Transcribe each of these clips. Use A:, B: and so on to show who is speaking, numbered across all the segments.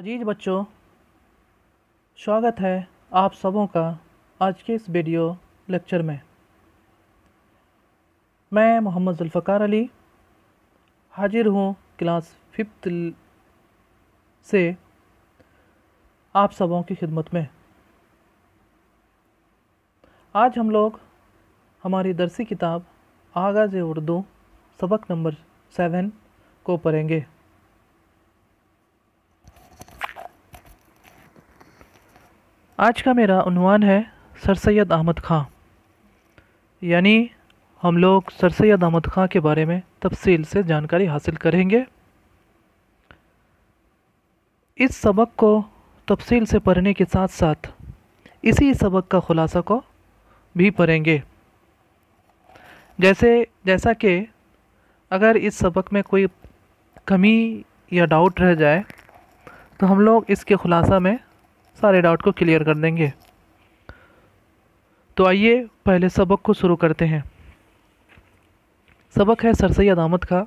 A: अजीज़ बच्चों स्वागत है आप सबों का आज के इस वीडियो लेक्चर में मैं मोहम्मद जुल्फ़ार अली हाजिर हूँ क्लास फिफ्थ से आप सबों की खिदमत में आज हम लोग हमारी दरसी किताब आगाज़ उर्दू सबक नंबर सेवन को पढ़ेंगे आज का मेरा अनवान है सर सैद अहमद ख़ान यानी हम लोग सर सैद अहमद ख़ां के बारे में तफसील से जानकारी हासिल करेंगे इस सबक को तफसील से पढ़ने के साथ साथ इसी सबक का ख़ुलासा को भी पढ़ेंगे जैसे जैसा कि अगर इस सबक में कोई कमी या डाउट रह जाए तो हम लोग इसके ख़ुलासा में सारे डाउट को क्लियर कर देंगे तो आइए पहले सबक को शुरू करते हैं सबक है सर सैद अहमद खां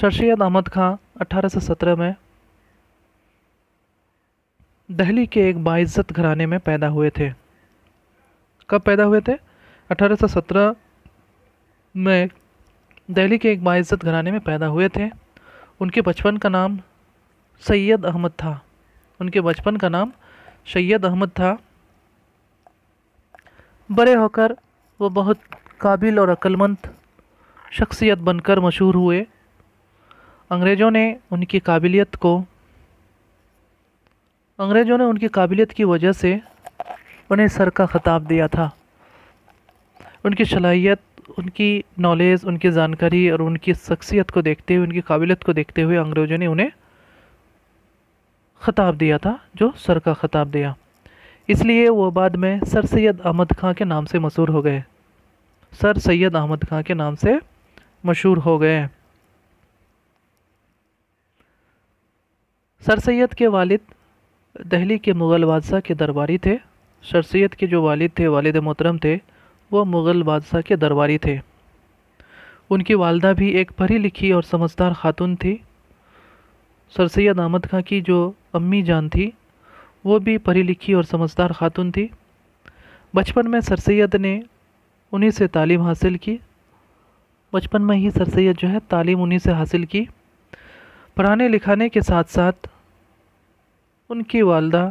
A: सर सैद अहमद खां अठारह में दहली के एक बाइज्जत घराने में पैदा हुए थे कब पैदा हुए थे 1817 में दिल्ली के एक बाइज्जत घराने में पैदा हुए थे उनके बचपन का नाम सैयद अहमद था उनके बचपन का नाम सैयद अहमद था बड़े होकर वो बहुत काबिल और अक्लमंद शख्सियत बनकर मशहूर हुए अंग्रेज़ों ने उनकी काबिलियत को अंग्रेज़ों ने उनकी काबिलियत की वजह से उन्हें सर का ख़ताब दिया था उनकी सलाहियत उनकी नॉलेज उनकी जानकारी और उनकी शख्सियत को देखते हुए उनकी काबिलियत को देखते हुए अंग्रेज़ों ने उन्हें ख़ताब दिया था जो सर का ख़ताब दिया इसलिए वो बाद में सर सैद अहमद खां के नाम से मशहूर हो गए सर सैद अहमद खां के नाम से मशहूर हो गए सर सैद के वालिद दिल्ली के मुग़ल बादशाह के दरबारी थे सर सैद के जो वालिद थे वालिद मोहतरम थे वो मुग़ल बादशाह के दरबारी थे उनकी वालदा भी एक पढ़ी लिखी और समझदार खातून थी सर सैद अहमद खां की जो अम्मी जान थी वो भी पढ़ी लिखी और समझदार खातून थी बचपन में सर सैद ने उन्हीं से तालीम हासिल की बचपन में ही सर सैद जो है तालीम उन्हीं से हासिल की पढ़ाने लिखाने के साथ साथ उनकी वालदा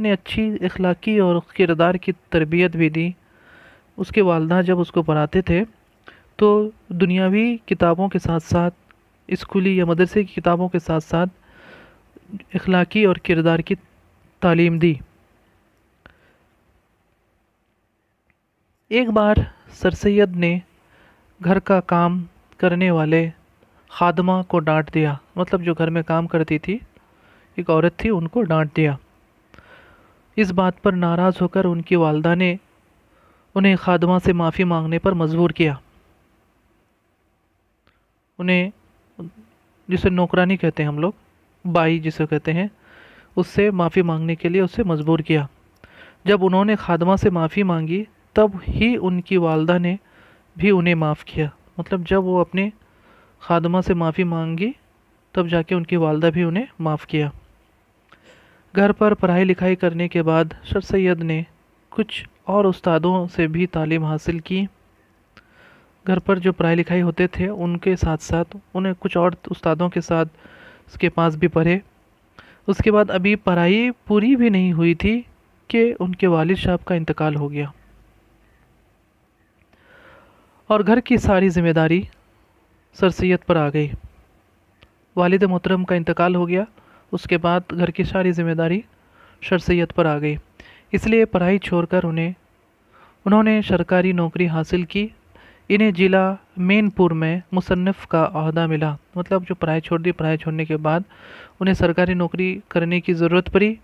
A: ने अच्छी अखलाक़ी और किरदार की तरबियत भी दी उसके वालदा जब उसको पढ़ाते थे तो दुनियावी किताबों के साथ साथ स्कूली या मदरसे की किताबों के साथ साथ अखलाक़ी और किरदार की तालीम दी एक बार सर सैद ने घर का काम करने वाले खादमा को डांट दिया मतलब जो घर में काम करती थी एक औरत थी उनको डांट दिया इस बात पर नाराज़ होकर उनकी वालदा ने उन्हें खादमा से माफ़ी मांगने पर मजबूर किया उन्हें जिसे नौकरानी कहते हैं हम लोग बाई जिसे कहते हैं उससे माफ़ी मांगने के लिए उसे मजबूर किया जब उन्होंने खादमा से माफ़ी मांगी तब ही उनकी वालदा ने भी उन्हें माफ़ किया मतलब जब वो अपने खादमा से माफ़ी मांगी तब जाके उनकी वालदा भी उन्हें माफ़ किया घर पर पढ़ाई लिखाई करने के बाद सर सैद ने कुछ और उस्तादों से भी तालीम हासिल की घर पर जो पढ़ाई लिखाई होते थे उनके साथ साथ उन्हें कुछ और उस्तादों के साथ उसके पास भी पढ़े उसके बाद अभी पढ़ाई पूरी भी नहीं हुई थी कि उनके वालिद साहब का इंतकाल हो गया और घर की सारी जिम्मेदारी सर सैद पर आ गई वालिद मोहतरम का इंतकाल हो गया उसके बाद घर की सारी जिम्मेदारी सर सैद पर आ गई इसलिए पढ़ाई छोड़कर उन्हें उन्होंने सरकारी नौकरी हासिल की इन्हें ज़िला मेनपुर में मुसन्फ़ का अहदा मिला मतलब जो पढ़ाई छोड़ दी पढ़ाई छोड़ने के बाद उन्हें सरकारी नौकरी करने की ज़रूरत पड़ी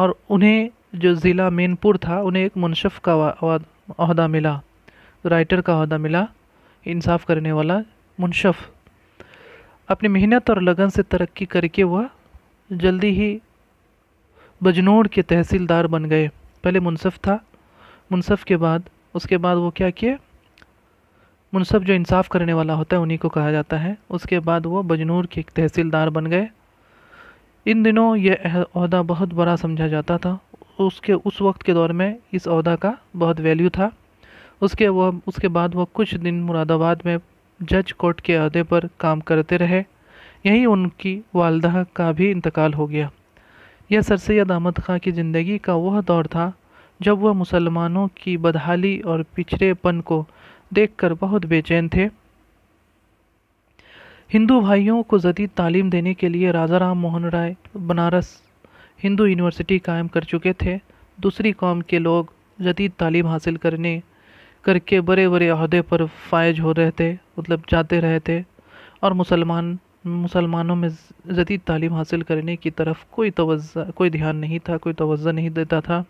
A: और उन्हें जो ज़िला मेनपुर था उन्हें एक मुनशफ़ का अहदा मिला राइटर का अहदा मिला इंसाफ करने वाला मुनशफ़ अपनी मेहनत और लगन से तरक्की करके वह जल्दी ही बजनोड़ के तहसीलदार बन गए पहले मुनसफ़ था मुनसफ़ के बाद उसके बाद वो क्या किए मुनसब जो इंसाफ करने वाला होता है उन्हीं को कहा जाता है उसके बाद वो बजनूर के एक तहसीलदार बन गए इन दिनों यह अहदा बहुत बड़ा समझा जाता था उसके उस वक्त के दौर में इस अहदा का बहुत वैल्यू था उसके वह उसके बाद वह कुछ दिन मुरादाबाद में जज कोर्ट के अहदे पर काम करते रहे यहीं उनकी वालदा का भी इंतकाल हो गया यह सर सैद अहमद खां की ज़िंदगी का वह दौर था जब वह मुसलमानों की बदहाली और पिछड़ेपन को देखकर बहुत बेचैन थे हिंदू भाइयों को जदीद तालीम देने के लिए राजा राम मोहन राय बनारस हिंदू यूनिवर्सिटी कायम कर चुके थे दूसरी कौम के लोग जदीद तालीम हासिल करने करके बड़े बड़े अहदे पर फायज हो रहे थे मतलब जाते रहे थे और मुसलमान मुसलमानों में जदीद तालीम हासिल करने की तरफ कोई तवज्जा कोई ध्यान नहीं था कोई तवज्जा नहीं देता था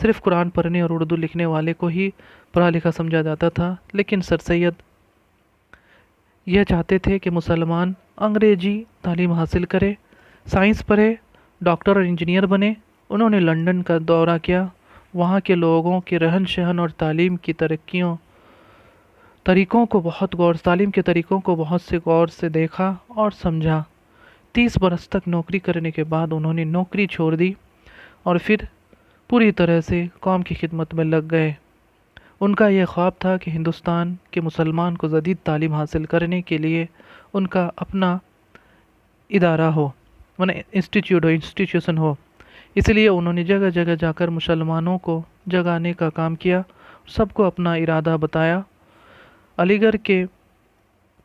A: सिर्फ कुरान पढ़ने और उर्दू लिखने वाले को ही पढ़ा लिखा समझा जाता था लेकिन सर सैद यह चाहते थे कि मुसलमान अंग्रेजी तालीम हासिल करे साइंस पढ़े डॉक्टर और इंजीनियर बने उन्होंने लंदन का दौरा किया वहाँ के लोगों के रहन सहन और तालीम की तरक्कियों तरीक़ों को बहुत गौर तालीम के तरीक़ों को बहुत से गौर से देखा और समझा तीस बरस तक नौकरी करने के बाद उन्होंने नौकरी छोड़ दी और फिर पूरी तरह से कौम की खिदमत में लग गए उनका यह ख्वाब था कि हिंदुस्तान के मुसलमान को जदीद तालीम हासिल करने के लिए उनका अपना इदारा हो मैंने इंस्टीट्यूट हो इंस्टीट्यूशन हो इसलिए उन्होंने जगह जगह जाकर मुसलमानों को जगाने का काम किया सबको अपना इरादा बताया अलीगढ़ के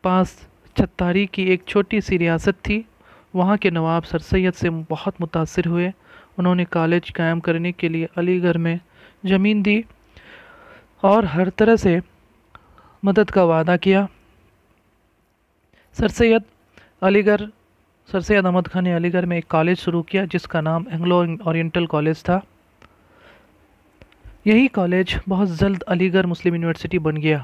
A: पास छत्तारी की एक छोटी सी रियासत थी वहाँ के नवाब सर सैद से बहुत मुतासर हुए उन्होंने कॉलेज कायम करने के लिए अलीगढ़ में ज़मीन दी और हर तरह से मदद का वादा किया सर सैद अलीगढ़ सर सैद अहमद खान ने अलीगढ़ में एक कॉलेज शुरू किया जिसका नाम एंग्लो ओरिएंटल कॉलेज था यही कॉलेज बहुत जल्द अलीगढ़ मुस्लिम यूनिवर्सिटी बन गया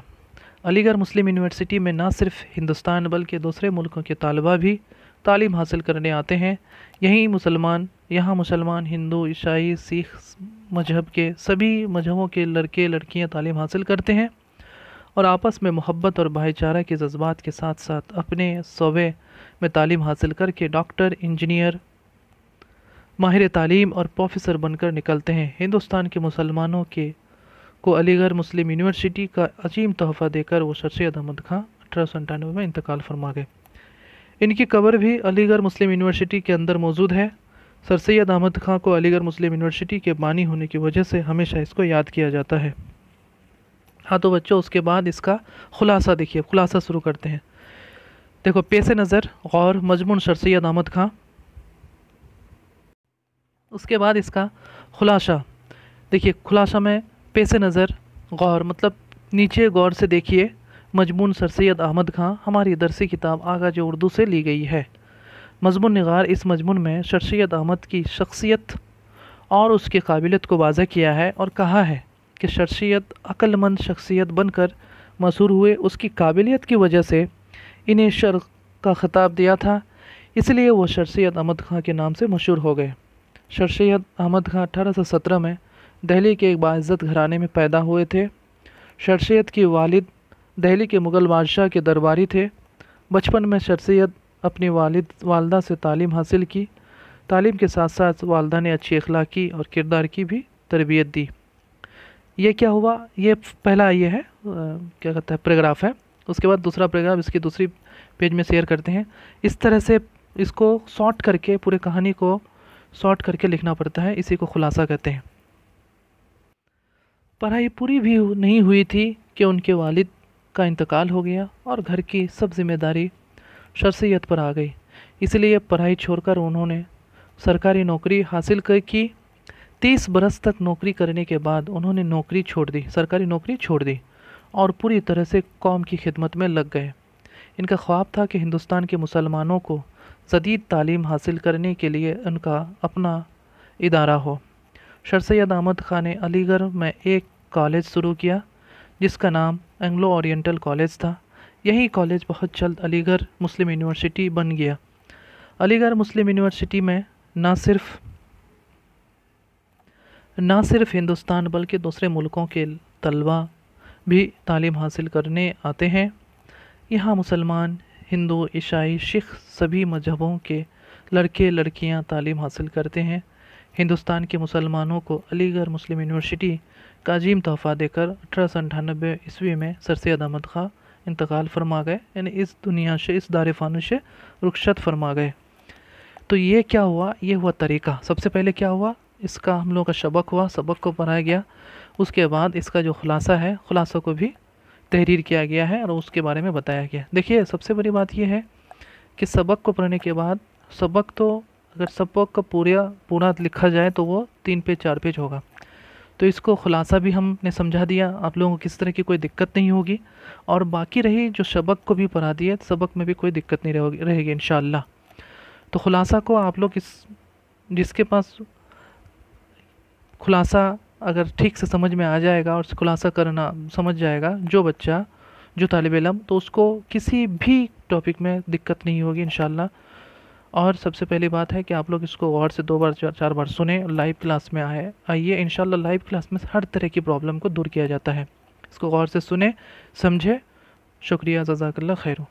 A: अलीगढ़ मुस्लिम यूनिवर्सिटी में ना सिर्फ हिंदुस्तान बल्कि दूसरे मुल्कों के तलबा भी तालीम हासिल करने आते हैं यहीं मुसलमान यहाँ मुसलमान हिंदू ईसाई सिख मजहब के सभी मजहबों के लड़के लड़कियाँ तालीम हासिल करते हैं और आपस में मोहब्बत और भाईचारा के जज्बात के साथ साथ अपने शोबे में तालीम हासिल करके डॉक्टर इंजीनियर माहिर तालीम और प्रोफेसर बनकर निकलते हैं हिंदुस्तान के मुसलमानों के को अलीगढ़ मुस्लिम यूनिवर्सिटी का अजीम तोहफ़ा देकर वो सरसद अहमद खां अठारह में इंतकाल फरमा गए इनकी कबर भी अलीगढ़ मुस्लिम यूनिवर्सिटी के अंदर मौजूद है सर सैद अहमद खां को अलीगढ़ मुस्लिम यूनिवर्सिटी के बानी होने की वजह से हमेशा इसको याद किया जाता है हाँ तो बच्चों उसके बाद इसका खुलासा देखिए खुलासा शुरू करते हैं देखो पेश नज़र गौर मजमून सर सैद अहमद खां उसके बाद इसका खुलासा देखिए खुलासा में पेश नज़र गौर मतलब नीचे गौर से देखिए मजमून सर सैद अहमद खां हमारी दरसी किताब आगा जो उर्दू से ली गई है मजमून नगार इस मजमून में सर सैद अहमद की शख्सियत और उसकी काबिलियत को वाजह किया है और कहा है कि सैद अक्लमंद शख्सियत बनकर मशहूर हुए उसकी काबिलियत की वजह से इन्हें शर का ख़िताब दिया था इसलिए वह सर सैद अहमद खां के नाम से मशहूर हो गए सर सैद अहमद खां अठारह सौ सत्रह में दहली के एक बाज़त घराने में पैदा हुए थे शर सैद की वालिद दहली के मुग़ल बादशाह के दरबारी थे बचपन में शर सैद अपनी वालद वालदा से तालीम हासिल की तालीम के साथ साथ वालदा ने अच्छी अखलाकी और किरदार की भी तरबियत दी ये क्या हुआ ये पहला ये है क्या कहते हैं पैराग्राफ है उसके बाद दूसरा पैराग्राफ इसकी दूसरी पेज में शेयर करते हैं इस तरह से इसको शॉर्ट करके पूरे कहानी को शॉर्ट करके लिखना पड़ता है इसी को खुलासा कहते हैं पढ़ाई पूरी भी नहीं हुई थी कि उनके वालिद का इंतकाल हो गया और घर की सब जिम्मेदारी शख्सियत पर आ गई इसलिए पढ़ाई छोड़कर उन्होंने सरकारी नौकरी हासिल कर की तीस बरस तक नौकरी करने के बाद उन्होंने नौकरी छोड़ दी सरकारी नौकरी छोड़ दी और पूरी तरह से कौम की खिदमत में लग गए इनका ख्वाब था कि हिंदुस्तान के मुसलमानों को जदीद तालीम हासिल करने के लिए उनका अपना इदारा हो शर सैद अहमद खान ने अलीगढ़ में एक कॉलेज शुरू किया जिसका नाम एंग्लो ओरिएंटल कॉलेज था यही कॉलेज बहुत जल्द अलीगढ़ मुस्लिम यूनिवर्सिटी बन गया अलीगढ़ मुस्लिम यूनिवर्सिटी में ना सिर्फ ना सिर्फ हिंदुस्तान बल्कि दूसरे मुल्कों के तलबा भी तालीम हासिल करने आते हैं यहाँ मुसलमान हिंदू ईसाई सिख सभी मजहबों के लड़के लड़कियाँ तालीम हासिल करते हैं हिंदुस्तान के मुसलमानों को अलीगढ़ मुस्लिम यूनिवर्सिटी इसका अजीम तोहफ़ा देकर अठारह सौ अंठानबे ईस्वी में सर सैद अहमद खां इंतकाल फरमा गए यानी इस दुनिया से इस दार फ़ानू से रुख्सत फरमा गए तो ये क्या हुआ ये हुआ तरीका सबसे पहले क्या हुआ इसका हम लोगों का सबक हुआ सबक को पढ़ाया गया उसके बाद इसका जो खुलासा है खुलासों को भी तहरीर किया गया है और उसके बारे में बताया गया देखिए सबसे बड़ी बात यह है कि सबक को पढ़ने के बाद सबक तो अगर सबक का पूरा पूरा लिखा जाए तो वो तीन पेज चार पेज होगा तो इसको ख़ुलासा भी हमने समझा दिया आप लोगों को किस तरह की कोई दिक्कत नहीं होगी और बाकी रही जो सबक को भी पढ़ा दिया सबक में भी कोई दिक्कत नहीं रहोगी रहेगी इन तो ख़ुलासा को आप लोग इस जिसके पास खुलासा अगर ठीक से समझ में आ जाएगा और खुलासा करना समझ जाएगा जो बच्चा जो तालब इलम तो उसको किसी भी टॉपिक में दिक्कत नहीं होगी इन और सबसे पहली बात है कि आप लोग इसको और से दो बार चार चार बार सुने लाइव क्लास में आए आइए इन लाइव क्लास में हर तरह की प्रॉब्लम को दूर किया जाता है इसको और से सुने समझे शुक्रिया जजाकल्ला खैरू